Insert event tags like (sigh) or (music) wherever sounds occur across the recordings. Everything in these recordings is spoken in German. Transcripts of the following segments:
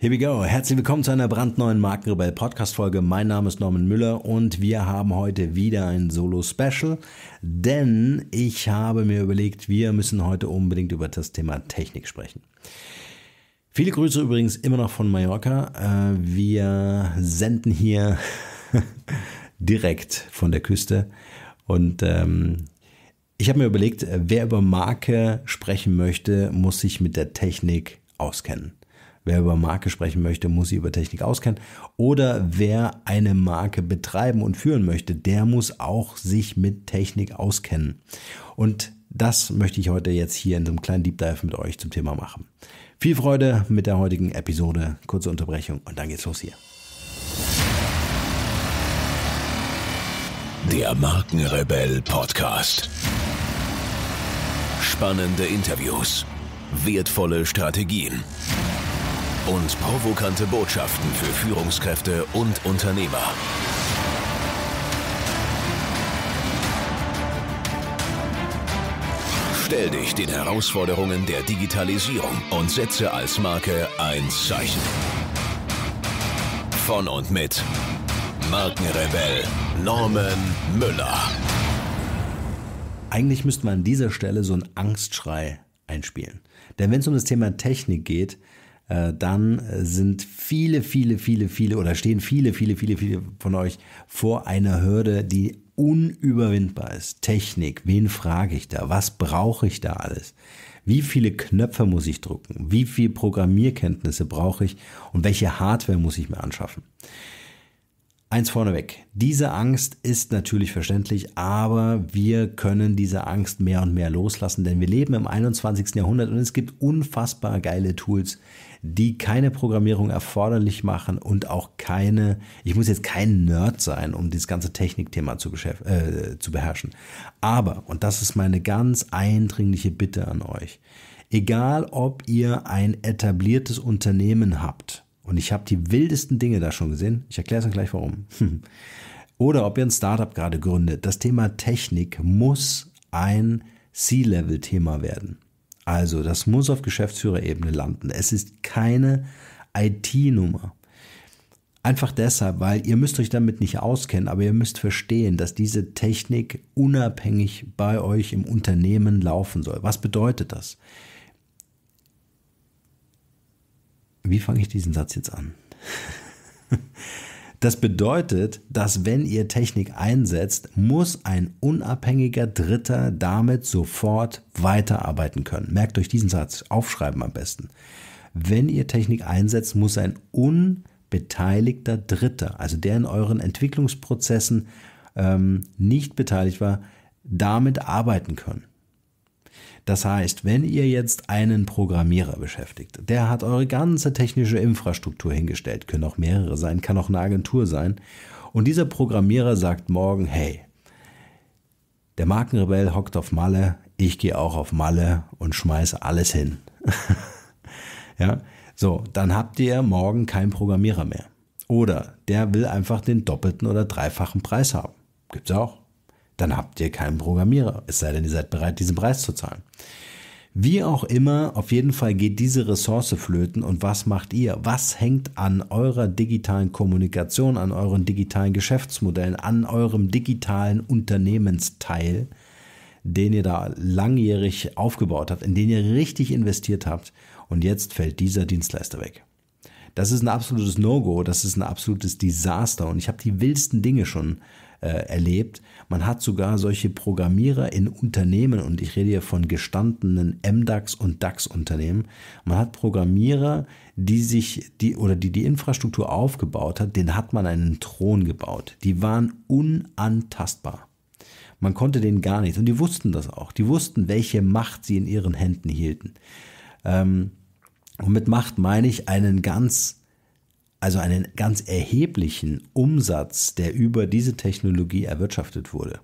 Here we go. Herzlich willkommen zu einer brandneuen Markenrebell Podcast Folge. Mein Name ist Norman Müller und wir haben heute wieder ein Solo Special, denn ich habe mir überlegt, wir müssen heute unbedingt über das Thema Technik sprechen. Viele Grüße übrigens immer noch von Mallorca. Äh, wir senden hier (laughs) direkt von der Küste und ähm, ich habe mir überlegt, wer über Marke sprechen möchte, muss sich mit der Technik auskennen. Wer über Marke sprechen möchte, muss sich über Technik auskennen. Oder wer eine Marke betreiben und führen möchte, der muss auch sich mit Technik auskennen. Und das möchte ich heute jetzt hier in so einem kleinen Deep Dive mit euch zum Thema machen. Viel Freude mit der heutigen Episode. Kurze Unterbrechung und dann geht's los hier. Der Markenrebell Podcast. Spannende Interviews, wertvolle Strategien und provokante Botschaften für Führungskräfte und Unternehmer. Stell dich den Herausforderungen der Digitalisierung und setze als Marke ein Zeichen. Von und mit Markenrebell Norman Müller. Eigentlich müsste man an dieser Stelle so einen Angstschrei einspielen. Denn wenn es um das Thema Technik geht, äh, dann äh, sind viele, viele, viele, viele oder stehen viele, viele, viele, viele von euch vor einer Hürde, die unüberwindbar ist. Technik, wen frage ich da? Was brauche ich da alles? Wie viele Knöpfe muss ich drücken? Wie viel Programmierkenntnisse brauche ich? Und welche Hardware muss ich mir anschaffen? Eins vorneweg. Diese Angst ist natürlich verständlich, aber wir können diese Angst mehr und mehr loslassen, denn wir leben im 21. Jahrhundert und es gibt unfassbar geile Tools, die keine Programmierung erforderlich machen und auch keine, ich muss jetzt kein Nerd sein, um dieses ganze Technikthema zu, äh, zu beherrschen. Aber, und das ist meine ganz eindringliche Bitte an euch, egal ob ihr ein etabliertes Unternehmen habt, und ich habe die wildesten Dinge da schon gesehen, ich erkläre es euch gleich warum, (laughs) oder ob ihr ein Startup gerade gründet, das Thema Technik muss ein C-Level-Thema werden. Also, das muss auf Geschäftsführerebene landen. Es ist keine IT-Nummer. Einfach deshalb, weil ihr müsst euch damit nicht auskennen, aber ihr müsst verstehen, dass diese Technik unabhängig bei euch im Unternehmen laufen soll. Was bedeutet das? Wie fange ich diesen Satz jetzt an? (laughs) Das bedeutet, dass wenn ihr Technik einsetzt, muss ein unabhängiger Dritter damit sofort weiterarbeiten können. Merkt euch diesen Satz, aufschreiben am besten. Wenn ihr Technik einsetzt, muss ein unbeteiligter Dritter, also der in euren Entwicklungsprozessen ähm, nicht beteiligt war, damit arbeiten können. Das heißt, wenn ihr jetzt einen Programmierer beschäftigt, der hat eure ganze technische Infrastruktur hingestellt, können auch mehrere sein, kann auch eine Agentur sein, und dieser Programmierer sagt morgen, hey, der Markenrebell hockt auf Malle, ich gehe auch auf Malle und schmeiße alles hin. (laughs) ja, so, dann habt ihr morgen keinen Programmierer mehr. Oder der will einfach den doppelten oder dreifachen Preis haben. Gibt's auch dann habt ihr keinen Programmierer, es sei denn, ihr seid bereit, diesen Preis zu zahlen. Wie auch immer, auf jeden Fall geht diese Ressource flöten und was macht ihr? Was hängt an eurer digitalen Kommunikation, an euren digitalen Geschäftsmodellen, an eurem digitalen Unternehmensteil, den ihr da langjährig aufgebaut habt, in den ihr richtig investiert habt und jetzt fällt dieser Dienstleister weg? Das ist ein absolutes No-Go, das ist ein absolutes Desaster und ich habe die wildesten Dinge schon äh, erlebt man hat sogar solche Programmierer in Unternehmen, und ich rede hier von gestandenen MDAX und DAX-Unternehmen. Man hat Programmierer, die sich, die oder die die Infrastruktur aufgebaut hat, den hat man einen Thron gebaut. Die waren unantastbar. Man konnte denen gar nichts. Und die wussten das auch. Die wussten, welche Macht sie in ihren Händen hielten. Ähm, und mit Macht meine ich einen ganz also einen ganz erheblichen Umsatz, der über diese Technologie erwirtschaftet wurde.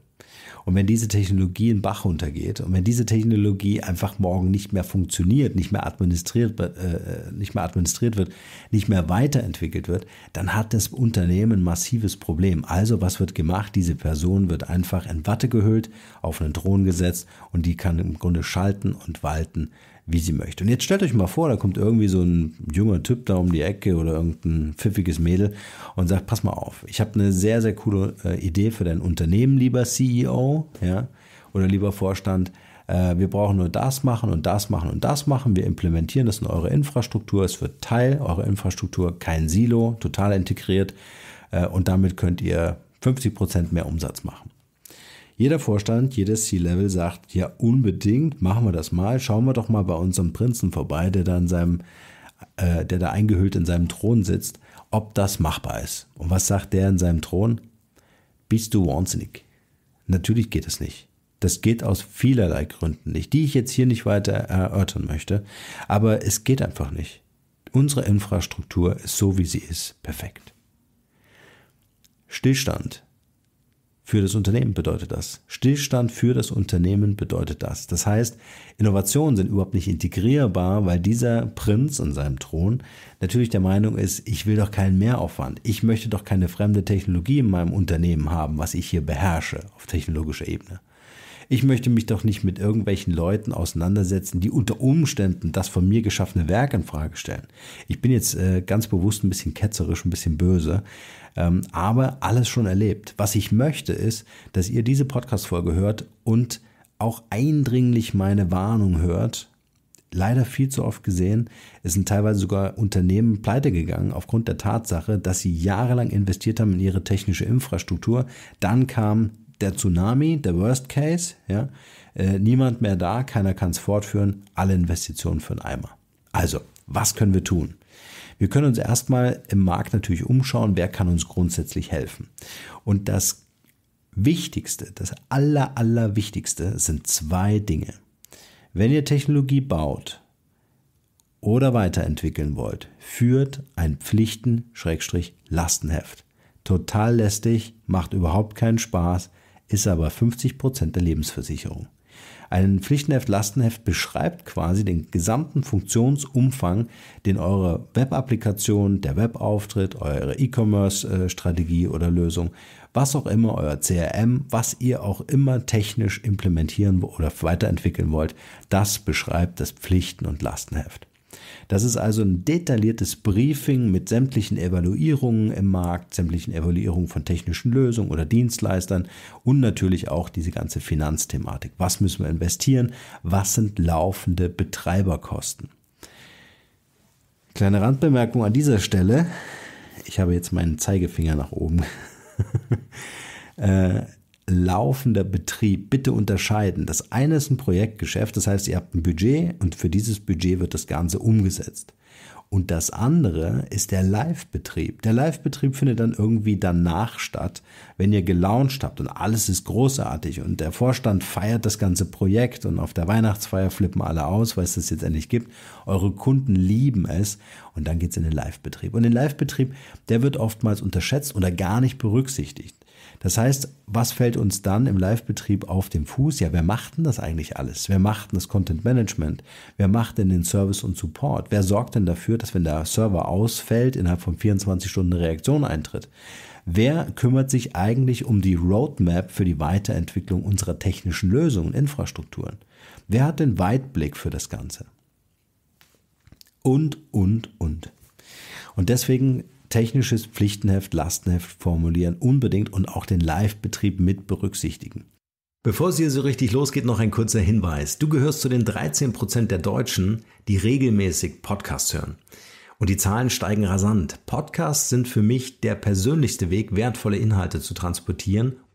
Und wenn diese Technologie in Bach runtergeht und wenn diese Technologie einfach morgen nicht mehr funktioniert, nicht mehr administriert, äh, nicht mehr administriert wird, nicht mehr weiterentwickelt wird, dann hat das Unternehmen ein massives Problem. Also was wird gemacht? Diese Person wird einfach in Watte gehüllt, auf einen Thron gesetzt und die kann im Grunde schalten und walten, wie sie möchte. Und jetzt stellt euch mal vor, da kommt irgendwie so ein junger Typ da um die Ecke oder irgendein pfiffiges Mädel und sagt, pass mal auf, ich habe eine sehr, sehr coole äh, Idee für dein Unternehmen, lieber CEO ja, oder lieber Vorstand. Äh, wir brauchen nur das machen und das machen und das machen. Wir implementieren das in eure Infrastruktur. Es wird Teil eurer Infrastruktur, kein Silo, total integriert. Äh, und damit könnt ihr 50% Prozent mehr Umsatz machen. Jeder Vorstand, jedes C-Level sagt, ja unbedingt, machen wir das mal, schauen wir doch mal bei unserem Prinzen vorbei, der da, in seinem, äh, der da eingehüllt in seinem Thron sitzt, ob das machbar ist. Und was sagt der in seinem Thron? Bist du wahnsinnig? Natürlich geht es nicht. Das geht aus vielerlei Gründen nicht, die ich jetzt hier nicht weiter erörtern möchte, aber es geht einfach nicht. Unsere Infrastruktur ist so, wie sie ist, perfekt. Stillstand für das Unternehmen bedeutet das. Stillstand für das Unternehmen bedeutet das. Das heißt, Innovationen sind überhaupt nicht integrierbar, weil dieser Prinz an seinem Thron natürlich der Meinung ist, ich will doch keinen Mehraufwand. Ich möchte doch keine fremde Technologie in meinem Unternehmen haben, was ich hier beherrsche auf technologischer Ebene. Ich möchte mich doch nicht mit irgendwelchen Leuten auseinandersetzen, die unter Umständen das von mir geschaffene Werk in Frage stellen. Ich bin jetzt äh, ganz bewusst ein bisschen ketzerisch, ein bisschen böse, ähm, aber alles schon erlebt. Was ich möchte ist, dass ihr diese Podcast-Folge hört und auch eindringlich meine Warnung hört, leider viel zu oft gesehen. Es sind teilweise sogar Unternehmen pleite gegangen aufgrund der Tatsache, dass sie jahrelang investiert haben in ihre technische Infrastruktur. Dann kam der Tsunami, der Worst Case, ja, äh, niemand mehr da, keiner kann es fortführen, alle Investitionen für einen Eimer. Also, was können wir tun? Wir können uns erstmal im Markt natürlich umschauen, wer kann uns grundsätzlich helfen. Und das Wichtigste, das aller, Allerwichtigste sind zwei Dinge. Wenn ihr Technologie baut oder weiterentwickeln wollt, führt ein Pflichten-Lastenheft. Total lästig, macht überhaupt keinen Spaß, ist aber 50 Prozent der Lebensversicherung. Ein Pflichtenheft-Lastenheft beschreibt quasi den gesamten Funktionsumfang, den eure Web-Applikation, der Webauftritt, eure E-Commerce-Strategie oder Lösung, was auch immer, euer CRM, was ihr auch immer technisch implementieren oder weiterentwickeln wollt, das beschreibt das Pflichten- und Lastenheft. Das ist also ein detailliertes Briefing mit sämtlichen Evaluierungen im Markt, sämtlichen Evaluierungen von technischen Lösungen oder Dienstleistern und natürlich auch diese ganze Finanzthematik. Was müssen wir investieren? Was sind laufende Betreiberkosten? Kleine Randbemerkung an dieser Stelle. Ich habe jetzt meinen Zeigefinger nach oben. (laughs) Äh, laufender Betrieb. Bitte unterscheiden. Das eine ist ein Projektgeschäft, das heißt, ihr habt ein Budget und für dieses Budget wird das Ganze umgesetzt. Und das andere ist der Live-Betrieb. Der Live-Betrieb findet dann irgendwie danach statt, wenn ihr gelauncht habt und alles ist großartig und der Vorstand feiert das ganze Projekt und auf der Weihnachtsfeier flippen alle aus, weil es das jetzt endlich gibt. Eure Kunden lieben es und dann geht es in den Live-Betrieb. Und den Live-Betrieb, der wird oftmals unterschätzt oder gar nicht berücksichtigt. Das heißt, was fällt uns dann im Live-Betrieb auf den Fuß? Ja, wer macht denn das eigentlich alles? Wer macht denn das Content Management? Wer macht denn den Service und Support? Wer sorgt denn dafür, dass wenn der Server ausfällt, innerhalb von 24 Stunden eine Reaktion eintritt? Wer kümmert sich eigentlich um die Roadmap für die Weiterentwicklung unserer technischen Lösungen und Infrastrukturen? Wer hat den Weitblick für das Ganze? Und, und, und. Und deswegen technisches Pflichtenheft, Lastenheft formulieren, unbedingt und auch den Live-Betrieb mit berücksichtigen. Bevor es hier so richtig losgeht, noch ein kurzer Hinweis. Du gehörst zu den 13% der Deutschen, die regelmäßig Podcasts hören. Und die Zahlen steigen rasant. Podcasts sind für mich der persönlichste Weg, wertvolle Inhalte zu transportieren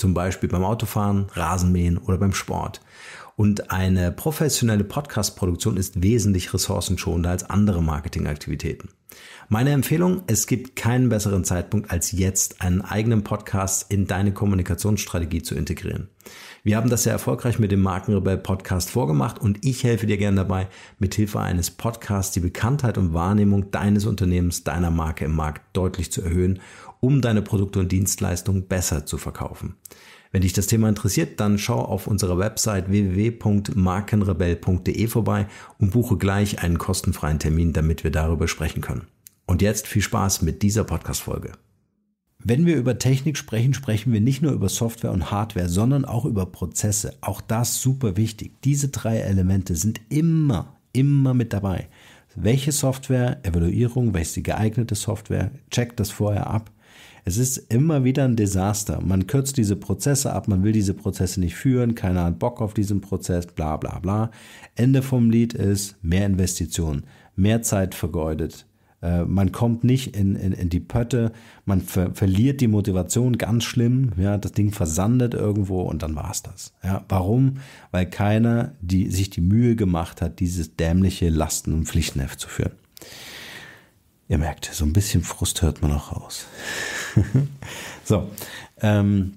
Zum Beispiel beim Autofahren, Rasenmähen oder beim Sport. Und eine professionelle Podcast-Produktion ist wesentlich ressourcenschonender als andere Marketingaktivitäten. Meine Empfehlung, es gibt keinen besseren Zeitpunkt als jetzt, einen eigenen Podcast in deine Kommunikationsstrategie zu integrieren. Wir haben das sehr erfolgreich mit dem Markenrebell Podcast vorgemacht und ich helfe dir gerne dabei, mithilfe eines Podcasts die Bekanntheit und Wahrnehmung deines Unternehmens, deiner Marke im Markt deutlich zu erhöhen um deine Produkte und Dienstleistungen besser zu verkaufen. Wenn dich das Thema interessiert, dann schau auf unserer Website www.markenrebell.de vorbei und buche gleich einen kostenfreien Termin, damit wir darüber sprechen können. Und jetzt viel Spaß mit dieser Podcast-Folge. Wenn wir über Technik sprechen, sprechen wir nicht nur über Software und Hardware, sondern auch über Prozesse. Auch das super wichtig. Diese drei Elemente sind immer, immer mit dabei. Welche Software, Evaluierung, welche geeignete Software, check das vorher ab es ist immer wieder ein Desaster. Man kürzt diese Prozesse ab, man will diese Prozesse nicht führen, keiner hat Bock auf diesen Prozess, bla bla bla. Ende vom Lied ist mehr Investitionen, mehr Zeit vergeudet. Äh, man kommt nicht in, in, in die Pötte, man ver verliert die Motivation ganz schlimm, ja, das Ding versandet irgendwo und dann war's das. Ja, warum? Weil keiner die, sich die Mühe gemacht hat, dieses dämliche Lasten- und Pflichtenheft zu führen. Ihr merkt, so ein bisschen Frust hört man auch raus. (laughs) so, ähm,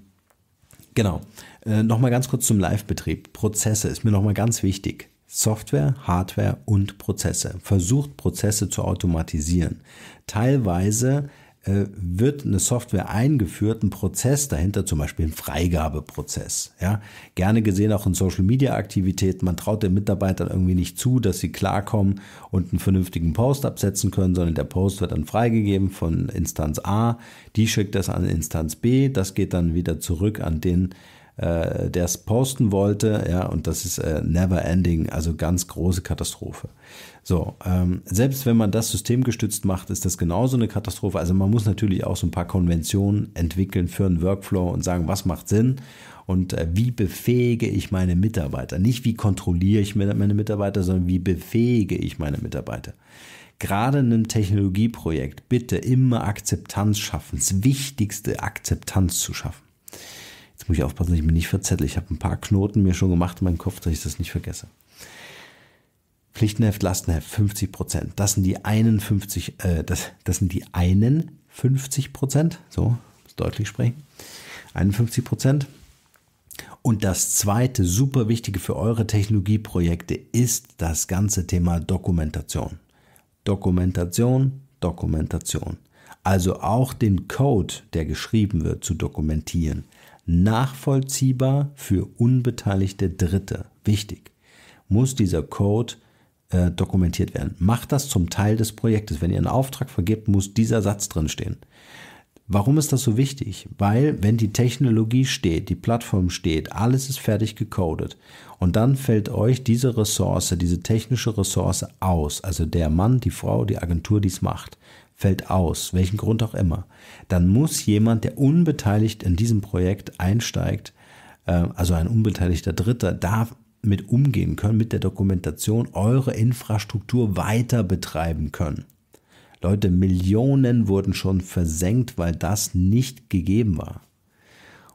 genau. Äh, nochmal ganz kurz zum Live-Betrieb. Prozesse ist mir nochmal ganz wichtig. Software, Hardware und Prozesse. Versucht Prozesse zu automatisieren. Teilweise äh, wird eine Software eingeführt, ein Prozess dahinter, zum Beispiel ein Freigabeprozess. Ja? Gerne gesehen auch in Social-Media-Aktivitäten. Man traut den Mitarbeitern irgendwie nicht zu, dass sie klarkommen und einen vernünftigen Post absetzen können, sondern der Post wird dann freigegeben von Instanz A. Die schickt das an Instanz B. Das geht dann wieder zurück an den äh, der es posten wollte, ja, und das ist äh, never ending, also ganz große Katastrophe. So, ähm, selbst wenn man das systemgestützt macht, ist das genauso eine Katastrophe. Also man muss natürlich auch so ein paar Konventionen entwickeln für einen Workflow und sagen, was macht Sinn und äh, wie befähige ich meine Mitarbeiter? Nicht wie kontrolliere ich meine Mitarbeiter, sondern wie befähige ich meine Mitarbeiter? gerade in einem Technologieprojekt bitte immer Akzeptanz schaffen. Das Wichtigste, Akzeptanz zu schaffen. Jetzt muss ich aufpassen, dass ich mich nicht verzettel. Ich habe ein paar Knoten mir schon gemacht in meinem Kopf, dass ich das nicht vergesse. Pflichtenheft, Lastenheft, 50 Prozent. Das sind die einen 50, äh, das, das sind die einen 50 Prozent. So, muss deutlich sprechen. 51 Prozent. Und das zweite super wichtige für eure Technologieprojekte ist das ganze Thema Dokumentation. Dokumentation, Dokumentation. Also auch den Code, der geschrieben wird, zu dokumentieren. Nachvollziehbar für unbeteiligte Dritte. Wichtig. Muss dieser Code äh, dokumentiert werden. Macht das zum Teil des Projektes. Wenn ihr einen Auftrag vergebt, muss dieser Satz drinstehen. Warum ist das so wichtig? Weil wenn die Technologie steht, die Plattform steht, alles ist fertig gecodet und dann fällt euch diese Ressource, diese technische Ressource aus, also der Mann, die Frau, die Agentur, die es macht fällt aus, welchen Grund auch immer, dann muss jemand, der unbeteiligt in diesem Projekt einsteigt, ähm, also ein unbeteiligter Dritter, darf mit umgehen können, mit der Dokumentation eure Infrastruktur weiter betreiben können. Leute, Millionen wurden schon versenkt, weil das nicht gegeben war.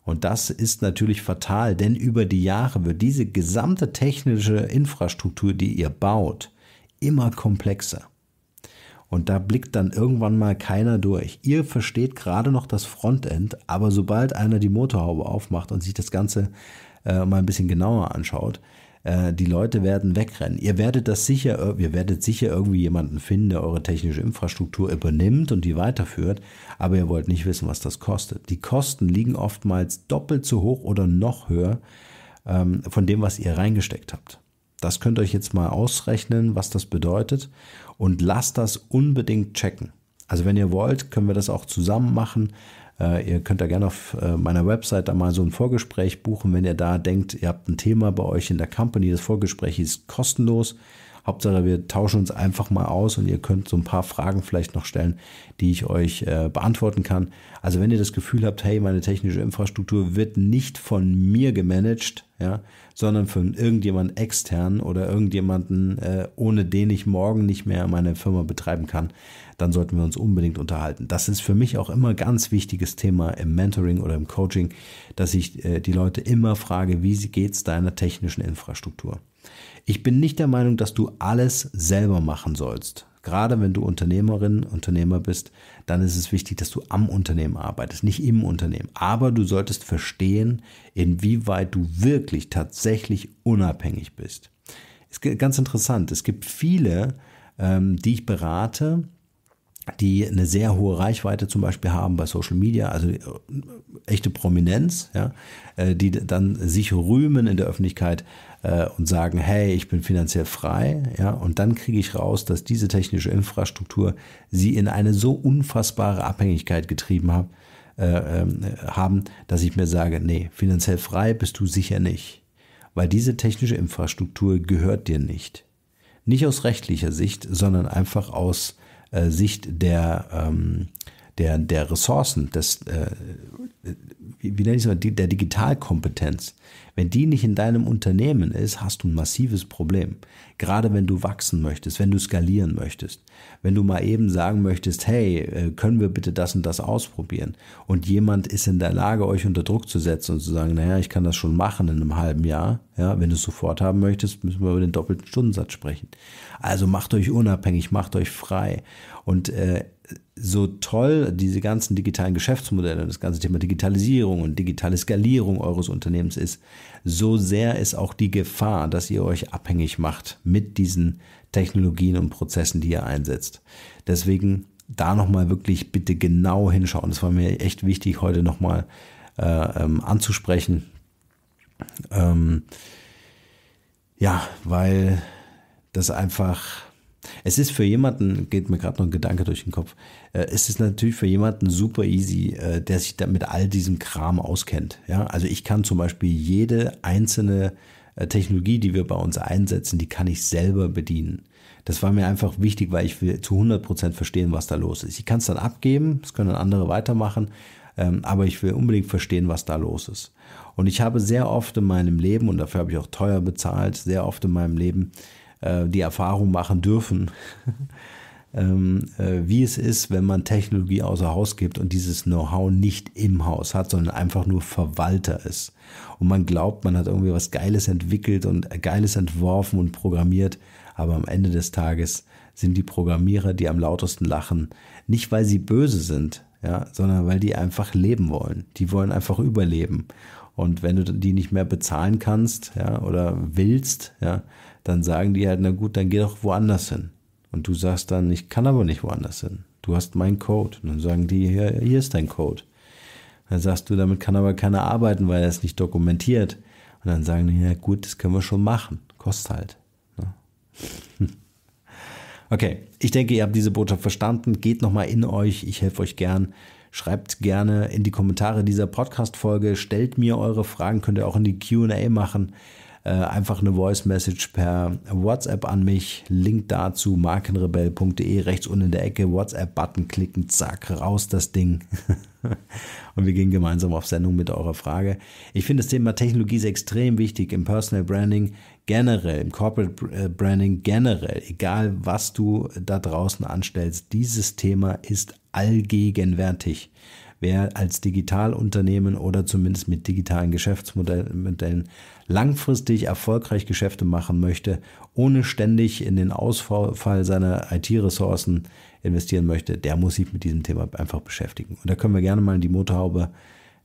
Und das ist natürlich fatal, denn über die Jahre wird diese gesamte technische Infrastruktur, die ihr baut, immer komplexer. Und da blickt dann irgendwann mal keiner durch. Ihr versteht gerade noch das Frontend, aber sobald einer die Motorhaube aufmacht und sich das Ganze äh, mal ein bisschen genauer anschaut, äh, die Leute werden wegrennen. Ihr werdet das sicher, ihr werdet sicher irgendwie jemanden finden, der eure technische Infrastruktur übernimmt und die weiterführt, aber ihr wollt nicht wissen, was das kostet. Die Kosten liegen oftmals doppelt so hoch oder noch höher ähm, von dem, was ihr reingesteckt habt. Das könnt ihr euch jetzt mal ausrechnen, was das bedeutet. Und lasst das unbedingt checken. Also wenn ihr wollt, können wir das auch zusammen machen. Äh, ihr könnt da gerne auf äh, meiner Website da mal so ein Vorgespräch buchen, wenn ihr da denkt, ihr habt ein Thema bei euch in der Company. Das Vorgespräch ist kostenlos. Hauptsache, wir tauschen uns einfach mal aus und ihr könnt so ein paar Fragen vielleicht noch stellen, die ich euch äh, beantworten kann. Also wenn ihr das Gefühl habt, hey, meine technische Infrastruktur wird nicht von mir gemanagt, ja, sondern von irgendjemand extern oder irgendjemanden, äh, ohne den ich morgen nicht mehr meine Firma betreiben kann, dann sollten wir uns unbedingt unterhalten. Das ist für mich auch immer ein ganz wichtiges Thema im Mentoring oder im Coaching, dass ich äh, die Leute immer frage, wie geht es deiner technischen Infrastruktur? Ich bin nicht der Meinung, dass du alles selber machen sollst. Gerade wenn du Unternehmerin, Unternehmer bist, dann ist es wichtig, dass du am Unternehmen arbeitest, nicht im Unternehmen. Aber du solltest verstehen, inwieweit du wirklich tatsächlich unabhängig bist. ist ganz interessant. Es gibt viele, ähm, die ich berate, die eine sehr hohe Reichweite zum Beispiel haben bei Social Media, also äh, echte Prominenz, ja, äh, die dann sich rühmen in der Öffentlichkeit äh, und sagen, hey, ich bin finanziell frei, ja, und dann kriege ich raus, dass diese technische Infrastruktur sie in eine so unfassbare Abhängigkeit getrieben hat, ähm, haben, dass ich mir sage, nee, finanziell frei bist du sicher nicht, weil diese technische Infrastruktur gehört dir nicht. Nicht aus rechtlicher Sicht, sondern einfach aus äh, Sicht der ähm, der, der Ressourcen, des, äh, wie, wie nenne ich es mal, der Digitalkompetenz, wenn die nicht in deinem Unternehmen ist, hast du ein massives Problem. Gerade wenn du wachsen möchtest, wenn du skalieren möchtest, wenn du mal eben sagen möchtest, hey, äh, können wir bitte das und das ausprobieren? Und jemand ist in der Lage, euch unter Druck zu setzen und zu sagen, naja, ich kann das schon machen in einem halben Jahr. Ja, wenn du es sofort haben möchtest, müssen wir über den doppelten Stundensatz sprechen. Also macht euch unabhängig, macht euch frei. Und äh, so toll diese ganzen digitalen Geschäftsmodelle, das ganze Thema Digitalisierung und digitale Skalierung eures Unternehmens ist, so sehr ist auch die Gefahr, dass ihr euch abhängig macht mit diesen Technologien und Prozessen, die ihr einsetzt. Deswegen da nochmal wirklich bitte genau hinschauen. Das war mir echt wichtig, heute nochmal äh, ähm, anzusprechen. Ähm, ja, weil das einfach es ist für jemanden, geht mir gerade noch ein Gedanke durch den Kopf, äh, es ist natürlich für jemanden super easy, äh, der sich da mit all diesem Kram auskennt. Ja? Also ich kann zum Beispiel jede einzelne äh, Technologie, die wir bei uns einsetzen, die kann ich selber bedienen. Das war mir einfach wichtig, weil ich will zu 100% verstehen, was da los ist. Ich kann es dann abgeben, es können andere weitermachen, ähm, aber ich will unbedingt verstehen, was da los ist. Und ich habe sehr oft in meinem Leben, und dafür habe ich auch teuer bezahlt, sehr oft in meinem Leben äh, die Erfahrung machen dürfen, (laughs) ähm, äh, wie es ist, wenn man Technologie außer Haus gibt und dieses Know-how nicht im Haus hat, sondern einfach nur Verwalter ist. Und man glaubt, man hat irgendwie was Geiles entwickelt und Geiles entworfen und programmiert, aber am Ende des Tages sind die Programmierer, die am lautesten lachen, nicht weil sie böse sind, ja, sondern weil die einfach leben wollen. Die wollen einfach überleben. Und wenn du die nicht mehr bezahlen kannst, ja, oder willst, ja, dann sagen die halt, na gut, dann geh doch woanders hin. Und du sagst dann, ich kann aber nicht woanders hin. Du hast meinen Code. Und dann sagen die, hier, hier ist dein Code. dann sagst du, damit kann aber keiner arbeiten, weil er es nicht dokumentiert. Und dann sagen die, ja gut, das können wir schon machen. Kostet halt. Ne? (laughs) okay, ich denke, ihr habt diese Botschaft verstanden. Geht nochmal in euch. Ich helfe euch gern. Schreibt gerne in die Kommentare dieser Podcast-Folge. Stellt mir eure Fragen. Könnt ihr auch in die QA machen. Äh, einfach eine Voice Message per WhatsApp an mich. Link dazu markenrebell.de. Rechts unten in der Ecke WhatsApp-Button klicken. Zack, raus das Ding. (laughs) und wir gehen gemeinsam auf Sendung mit eurer Frage. Ich finde das Thema Technologie ist extrem wichtig im Personal Branding generell, im Corporate äh, Branding generell, egal was du da draußen anstellst. Dieses Thema ist allgegenwärtig. Wer als Digitalunternehmen oder zumindest mit digitalen Geschäftsmodellen langfristig erfolgreich Geschäfte machen möchte, ohne ständig in den Ausfall seiner IT-Ressourcen investieren möchte, der muss sich mit diesem Thema einfach beschäftigen. Und da können wir gerne mal in die Motorhaube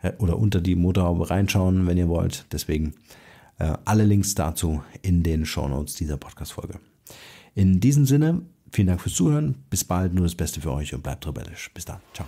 äh, oder unter die Motorhaube reinschauen, wenn ihr wollt. Deswegen äh, alle Links dazu in den Shownotes dieser Podcast-Folge. In diesem Sinne, vielen Dank fürs Zuhören. Bis bald, nur das Beste für euch und bleibt rebellisch. Bis dann. Ciao.